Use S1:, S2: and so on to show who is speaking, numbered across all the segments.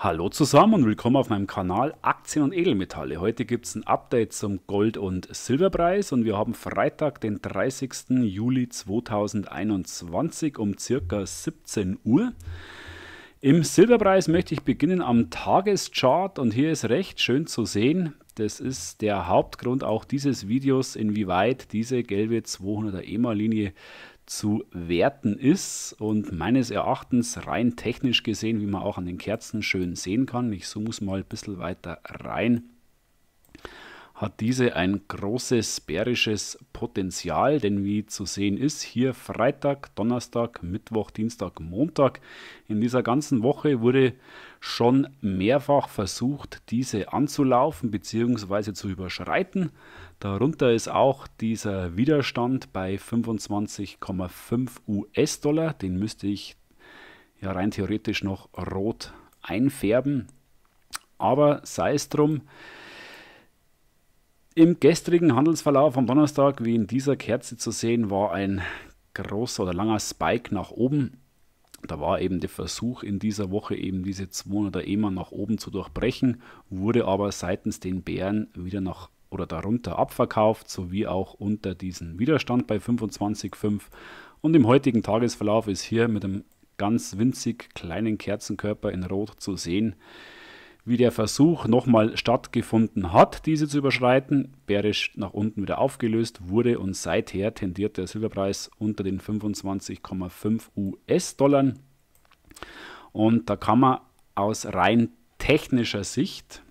S1: Hallo zusammen und willkommen auf meinem Kanal Aktien und Edelmetalle. Heute gibt es ein Update zum Gold- und Silberpreis und wir haben Freitag, den 30. Juli 2021 um circa 17 Uhr. Im Silberpreis möchte ich beginnen am Tageschart und hier ist recht schön zu sehen, das ist der Hauptgrund auch dieses Videos, inwieweit diese gelbe 200er EMA-Linie zu werten ist und meines Erachtens rein technisch gesehen, wie man auch an den Kerzen schön sehen kann, ich zoome es mal ein bisschen weiter rein, hat diese ein großes bärisches Potenzial, denn wie zu sehen ist, hier Freitag, Donnerstag, Mittwoch, Dienstag, Montag. In dieser ganzen Woche wurde schon mehrfach versucht, diese anzulaufen bzw. zu überschreiten. Darunter ist auch dieser Widerstand bei 25,5 US-Dollar. Den müsste ich ja rein theoretisch noch rot einfärben. Aber sei es drum, im gestrigen Handelsverlauf am Donnerstag, wie in dieser Kerze zu sehen, war ein großer oder langer Spike nach oben. Da war eben der Versuch in dieser Woche eben diese 200er EMA nach oben zu durchbrechen, wurde aber seitens den Bären wieder nach oder darunter abverkauft, sowie auch unter diesen Widerstand bei 25,5. Und im heutigen Tagesverlauf ist hier mit einem ganz winzig kleinen Kerzenkörper in Rot zu sehen, wie der Versuch nochmal stattgefunden hat, diese zu überschreiten, bärisch nach unten wieder aufgelöst wurde und seither tendiert der Silberpreis unter den 25,5 US-Dollar. Und da kann man aus rein technischer Sicht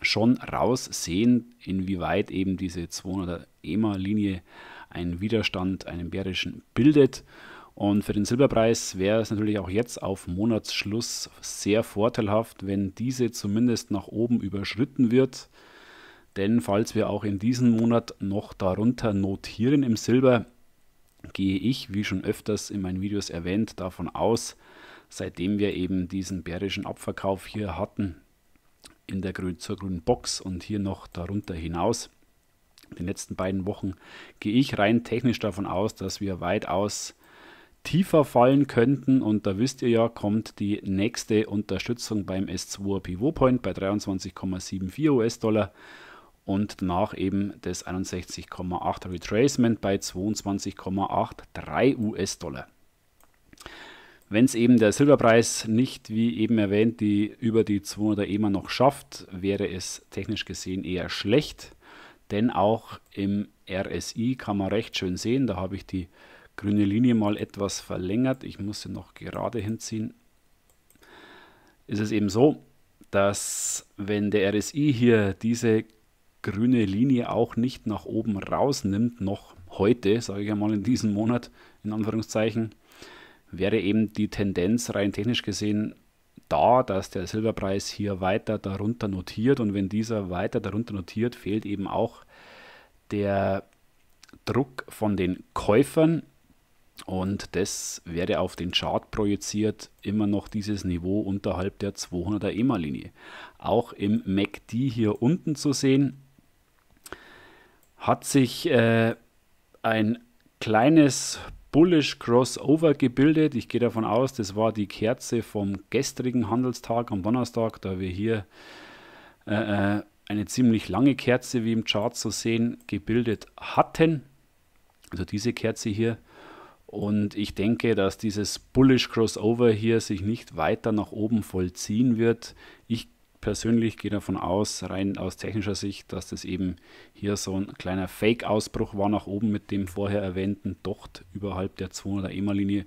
S1: schon raussehen, inwieweit eben diese 200 EMA-Linie einen Widerstand, einen bärischen bildet und für den Silberpreis wäre es natürlich auch jetzt auf Monatsschluss sehr vorteilhaft, wenn diese zumindest nach oben überschritten wird. Denn falls wir auch in diesem Monat noch darunter notieren im Silber, gehe ich, wie schon öfters in meinen Videos erwähnt, davon aus, seitdem wir eben diesen bärischen Abverkauf hier hatten, in der grün, zur grünen Box und hier noch darunter hinaus, in den letzten beiden Wochen, gehe ich rein technisch davon aus, dass wir weitaus tiefer fallen könnten. Und da wisst ihr ja, kommt die nächste Unterstützung beim S2er Pivot Point bei 23,74 US-Dollar und danach eben das 61,8 Retracement bei 22,83 US-Dollar. Wenn es eben der Silberpreis nicht, wie eben erwähnt, die über die 200 EMA noch schafft, wäre es technisch gesehen eher schlecht. Denn auch im RSI kann man recht schön sehen, da habe ich die grüne Linie mal etwas verlängert, ich muss sie noch gerade hinziehen, ist es eben so, dass wenn der RSI hier diese grüne Linie auch nicht nach oben rausnimmt, noch heute, sage ich einmal in diesem Monat, in Anführungszeichen, wäre eben die Tendenz rein technisch gesehen da, dass der Silberpreis hier weiter darunter notiert und wenn dieser weiter darunter notiert, fehlt eben auch der Druck von den Käufern und das wäre auf den Chart projiziert immer noch dieses Niveau unterhalb der 200er EMA-Linie. Auch im MACD hier unten zu sehen, hat sich äh, ein kleines Bullish Crossover gebildet. Ich gehe davon aus, das war die Kerze vom gestrigen Handelstag am Donnerstag, da wir hier äh, äh eine ziemlich lange Kerze, wie im Chart zu sehen, gebildet hatten. Also diese Kerze hier und ich denke, dass dieses Bullish Crossover hier sich nicht weiter nach oben vollziehen wird. Ich persönlich gehe davon aus, rein aus technischer Sicht, dass das eben hier so ein kleiner Fake-Ausbruch war nach oben mit dem vorher erwähnten Docht überhalb der 200er EMA-Linie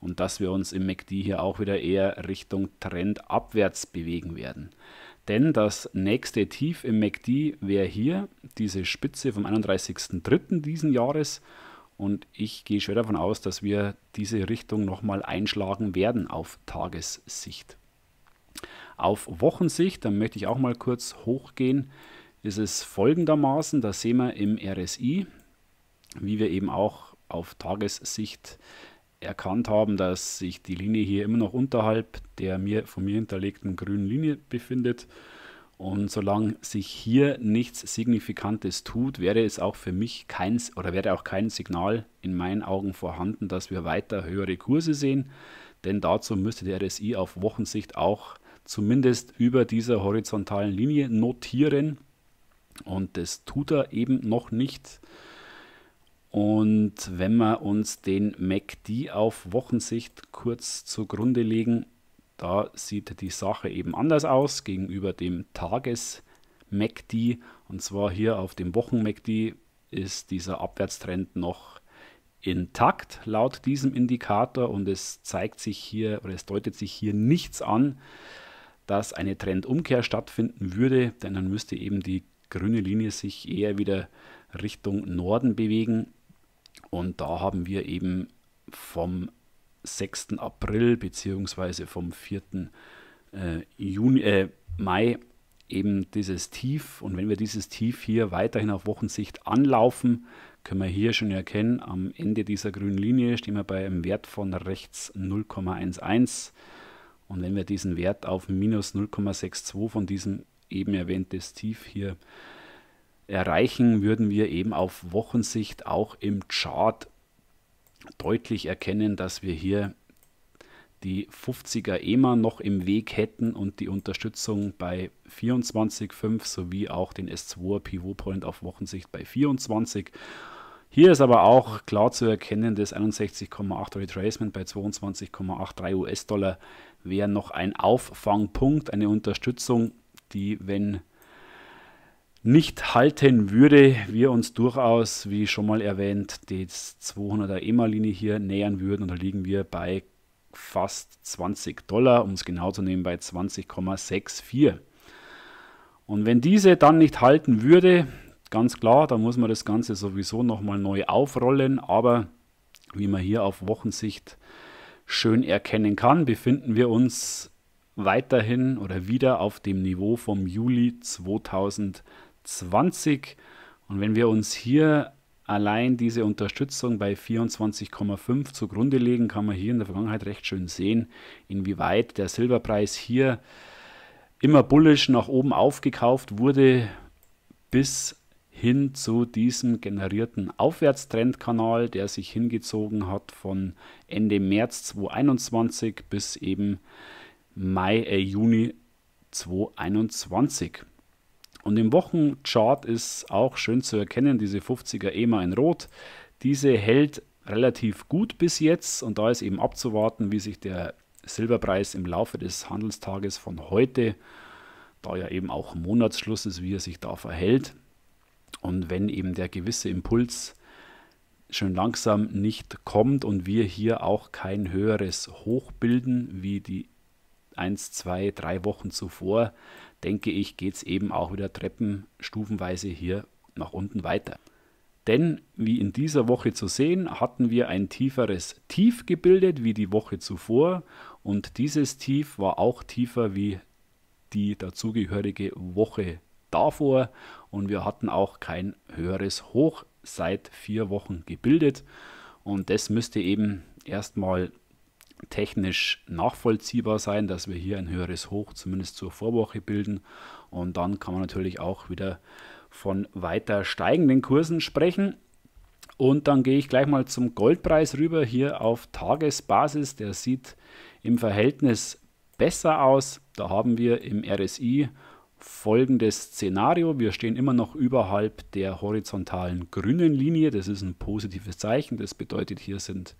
S1: und dass wir uns im MACD e hier auch wieder eher Richtung Trend abwärts bewegen werden. Denn das nächste Tief im MACD e wäre hier diese Spitze vom 31.03. diesen Jahres und ich gehe schwer davon aus, dass wir diese Richtung nochmal einschlagen werden auf Tagessicht. Auf Wochensicht, dann möchte ich auch mal kurz hochgehen, ist es folgendermaßen, da sehen wir im RSI, wie wir eben auch auf Tagessicht erkannt haben, dass sich die Linie hier immer noch unterhalb der mir von mir hinterlegten grünen Linie befindet und solange sich hier nichts Signifikantes tut, wäre es auch für mich keins oder wäre auch kein Signal in meinen Augen vorhanden, dass wir weiter höhere Kurse sehen. Denn dazu müsste der RSI auf Wochensicht auch zumindest über dieser horizontalen Linie notieren. Und das tut er eben noch nicht. Und wenn wir uns den MACD auf Wochensicht kurz zugrunde legen, da sieht die Sache eben anders aus gegenüber dem Tages-MACD. Und zwar hier auf dem Wochen-MACD ist dieser Abwärtstrend noch intakt laut diesem Indikator und es zeigt sich hier oder es deutet sich hier nichts an, dass eine Trendumkehr stattfinden würde, denn dann müsste eben die grüne Linie sich eher wieder Richtung Norden bewegen und da haben wir eben vom 6. April bzw. vom 4. Äh, Juni, äh, Mai eben dieses Tief. Und wenn wir dieses Tief hier weiterhin auf Wochensicht anlaufen, können wir hier schon erkennen, am Ende dieser grünen Linie stehen wir bei einem Wert von rechts 0,11. Und wenn wir diesen Wert auf minus 0,62 von diesem eben erwähntes Tief hier erreichen, würden wir eben auf Wochensicht auch im Chart deutlich erkennen, dass wir hier die 50er EMA noch im Weg hätten und die Unterstützung bei 24,5 sowie auch den S2 Pivot Point auf Wochensicht bei 24. Hier ist aber auch klar zu erkennen, das 61,8 Retracement bei 22,83 US-Dollar wäre noch ein Auffangpunkt, eine Unterstützung, die, wenn nicht halten würde, wir uns durchaus, wie schon mal erwähnt, die 200er EMA-Linie hier nähern würden. Und da liegen wir bei fast 20 Dollar, um es genau zu nehmen, bei 20,64. Und wenn diese dann nicht halten würde, ganz klar, dann muss man das Ganze sowieso nochmal neu aufrollen. Aber wie man hier auf Wochensicht schön erkennen kann, befinden wir uns weiterhin oder wieder auf dem Niveau vom Juli 2020. 20. Und wenn wir uns hier allein diese Unterstützung bei 24,5 zugrunde legen, kann man hier in der Vergangenheit recht schön sehen, inwieweit der Silberpreis hier immer bullisch nach oben aufgekauft wurde, bis hin zu diesem generierten Aufwärtstrendkanal, der sich hingezogen hat von Ende März 2021 bis eben Mai, äh, Juni 2021. Und im Wochenchart ist auch schön zu erkennen, diese 50er EMA in Rot. Diese hält relativ gut bis jetzt und da ist eben abzuwarten, wie sich der Silberpreis im Laufe des Handelstages von heute, da ja eben auch Monatsschluss ist, wie er sich da verhält. Und wenn eben der gewisse Impuls schön langsam nicht kommt und wir hier auch kein höheres Hoch bilden wie die 1, 2, 3 Wochen zuvor, denke ich, geht es eben auch wieder treppenstufenweise hier nach unten weiter. Denn wie in dieser Woche zu sehen, hatten wir ein tieferes Tief gebildet wie die Woche zuvor und dieses Tief war auch tiefer wie die dazugehörige Woche davor und wir hatten auch kein höheres Hoch seit vier Wochen gebildet und das müsste eben erstmal technisch nachvollziehbar sein, dass wir hier ein höheres Hoch zumindest zur Vorwoche bilden. Und dann kann man natürlich auch wieder von weiter steigenden Kursen sprechen. Und dann gehe ich gleich mal zum Goldpreis rüber, hier auf Tagesbasis. Der sieht im Verhältnis besser aus. Da haben wir im RSI folgendes Szenario. Wir stehen immer noch überhalb der horizontalen grünen Linie. Das ist ein positives Zeichen. Das bedeutet, hier sind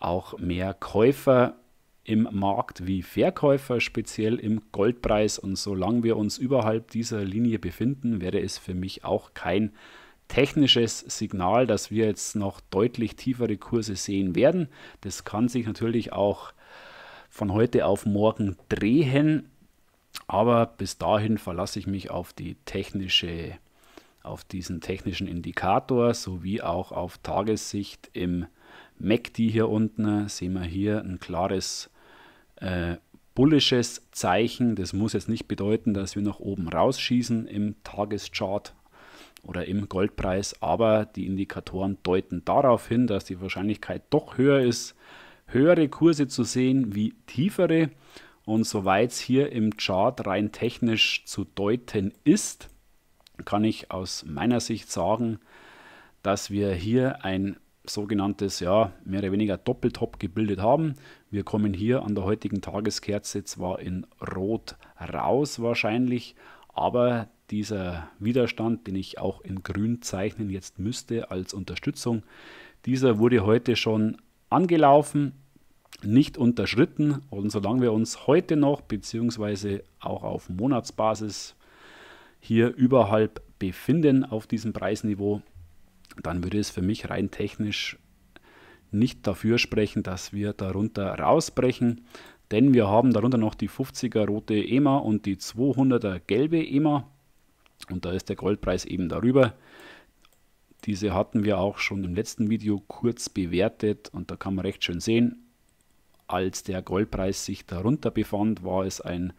S1: auch mehr Käufer im Markt wie Verkäufer, speziell im Goldpreis. Und solange wir uns überhalb dieser Linie befinden, wäre es für mich auch kein technisches Signal, dass wir jetzt noch deutlich tiefere Kurse sehen werden. Das kann sich natürlich auch von heute auf morgen drehen. Aber bis dahin verlasse ich mich auf die technische, auf diesen technischen Indikator sowie auch auf Tagessicht im MACD hier unten, sehen wir hier ein klares äh, bullisches Zeichen. Das muss jetzt nicht bedeuten, dass wir nach oben rausschießen im Tageschart oder im Goldpreis, aber die Indikatoren deuten darauf hin, dass die Wahrscheinlichkeit doch höher ist, höhere Kurse zu sehen wie tiefere. Und soweit es hier im Chart rein technisch zu deuten ist, kann ich aus meiner Sicht sagen, dass wir hier ein sogenanntes, ja, mehr oder weniger Doppeltop gebildet haben. Wir kommen hier an der heutigen Tageskerze zwar in Rot raus wahrscheinlich, aber dieser Widerstand, den ich auch in Grün zeichnen jetzt müsste als Unterstützung, dieser wurde heute schon angelaufen, nicht unterschritten. Und solange wir uns heute noch, beziehungsweise auch auf Monatsbasis hier überhalb befinden auf diesem Preisniveau, dann würde es für mich rein technisch nicht dafür sprechen, dass wir darunter rausbrechen, denn wir haben darunter noch die 50er rote EMA und die 200er gelbe EMA und da ist der Goldpreis eben darüber. Diese hatten wir auch schon im letzten Video kurz bewertet und da kann man recht schön sehen, als der Goldpreis sich darunter befand, war es ein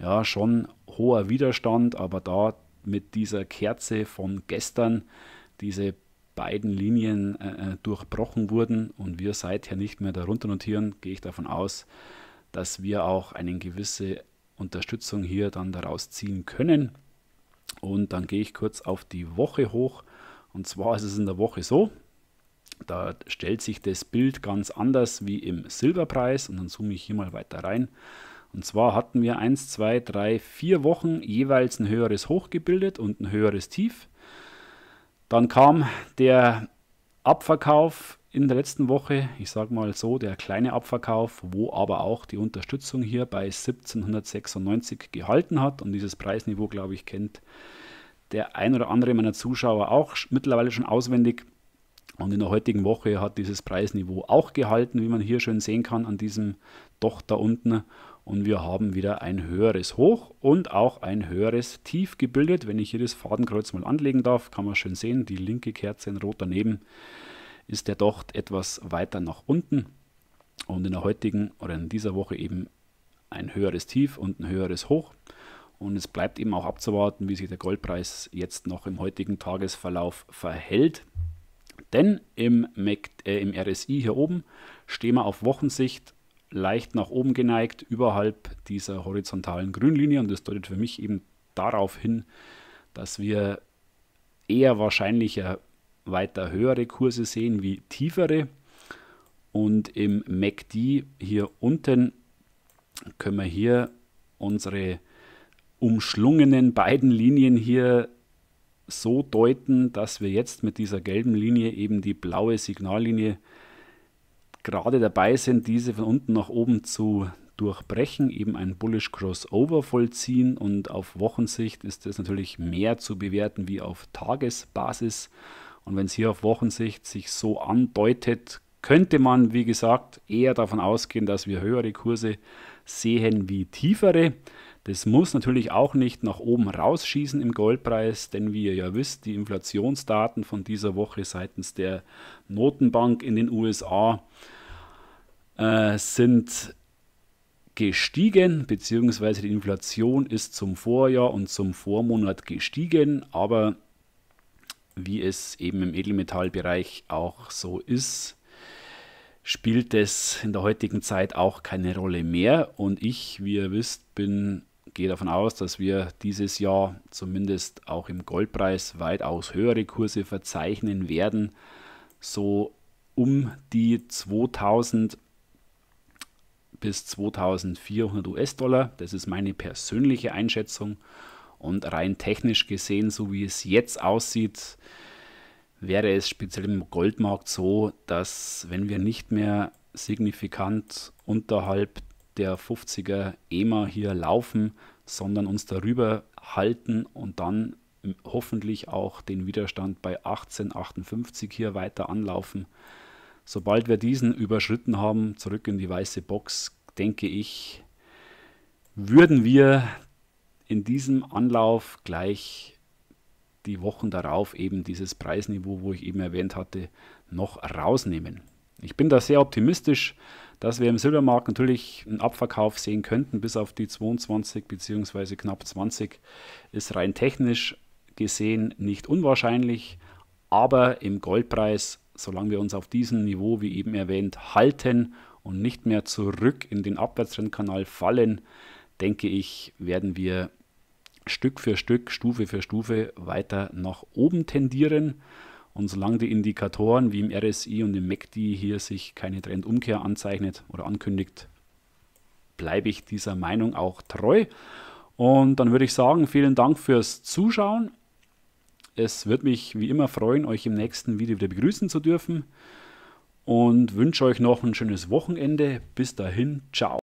S1: ja, schon hoher Widerstand, aber da mit dieser Kerze von gestern, diese beiden Linien äh, äh, durchbrochen wurden und wir seither nicht mehr darunter notieren, gehe ich davon aus, dass wir auch eine gewisse Unterstützung hier dann daraus ziehen können. Und dann gehe ich kurz auf die Woche hoch. Und zwar ist es in der Woche so, da stellt sich das Bild ganz anders wie im Silberpreis. Und dann zoome ich hier mal weiter rein. Und zwar hatten wir 1, 2, 3, 4 Wochen jeweils ein höheres Hoch gebildet und ein höheres Tief. Dann kam der Abverkauf in der letzten Woche, ich sage mal so, der kleine Abverkauf, wo aber auch die Unterstützung hier bei 1796 gehalten hat. Und dieses Preisniveau, glaube ich, kennt der ein oder andere meiner Zuschauer auch mittlerweile schon auswendig. Und in der heutigen Woche hat dieses Preisniveau auch gehalten, wie man hier schön sehen kann an diesem Doch da unten und wir haben wieder ein höheres Hoch und auch ein höheres Tief gebildet. Wenn ich hier das Fadenkreuz mal anlegen darf, kann man schön sehen, die linke Kerze in rot daneben ist der Docht etwas weiter nach unten und in der heutigen oder in dieser Woche eben ein höheres Tief und ein höheres Hoch. Und es bleibt eben auch abzuwarten, wie sich der Goldpreis jetzt noch im heutigen Tagesverlauf verhält. Denn im, Mac, e äh, im RSI hier oben stehen wir auf Wochensicht leicht nach oben geneigt, überhalb dieser horizontalen Grünlinie. Und das deutet für mich eben darauf hin, dass wir eher wahrscheinlicher weiter höhere Kurse sehen wie tiefere. Und im MACD e hier unten können wir hier unsere umschlungenen beiden Linien hier so deuten, dass wir jetzt mit dieser gelben Linie eben die blaue Signallinie gerade dabei sind, diese von unten nach oben zu durchbrechen, eben ein Bullish Crossover vollziehen und auf Wochensicht ist das natürlich mehr zu bewerten wie auf Tagesbasis. Und wenn es hier auf Wochensicht sich so andeutet, könnte man, wie gesagt, eher davon ausgehen, dass wir höhere Kurse sehen wie tiefere. Das muss natürlich auch nicht nach oben rausschießen im Goldpreis, denn wie ihr ja wisst, die Inflationsdaten von dieser Woche seitens der Notenbank in den USA äh, sind gestiegen, beziehungsweise die Inflation ist zum Vorjahr und zum Vormonat gestiegen, aber wie es eben im Edelmetallbereich auch so ist, spielt es in der heutigen Zeit auch keine Rolle mehr. Und ich, wie ihr wisst, bin, gehe davon aus, dass wir dieses Jahr zumindest auch im Goldpreis weitaus höhere Kurse verzeichnen werden. So um die 2000 bis 2400 US-Dollar. Das ist meine persönliche Einschätzung. Und rein technisch gesehen, so wie es jetzt aussieht, wäre es speziell im Goldmarkt so, dass wenn wir nicht mehr signifikant unterhalb der 50er EMA hier laufen, sondern uns darüber halten und dann hoffentlich auch den Widerstand bei 1858 hier weiter anlaufen, Sobald wir diesen überschritten haben, zurück in die weiße Box, denke ich, würden wir in diesem Anlauf gleich die Wochen darauf eben dieses Preisniveau, wo ich eben erwähnt hatte, noch rausnehmen. Ich bin da sehr optimistisch, dass wir im Silbermarkt natürlich einen Abverkauf sehen könnten, bis auf die 22 bzw. knapp 20 ist rein technisch gesehen nicht unwahrscheinlich, aber im Goldpreis solange wir uns auf diesem Niveau, wie eben erwähnt, halten und nicht mehr zurück in den Abwärtstrendkanal fallen, denke ich, werden wir Stück für Stück, Stufe für Stufe weiter nach oben tendieren. Und solange die Indikatoren wie im RSI und im MACD e hier sich keine Trendumkehr anzeichnet oder ankündigt, bleibe ich dieser Meinung auch treu. Und dann würde ich sagen, vielen Dank fürs Zuschauen. Es wird mich wie immer freuen, euch im nächsten Video wieder begrüßen zu dürfen und wünsche euch noch ein schönes Wochenende. Bis dahin, ciao.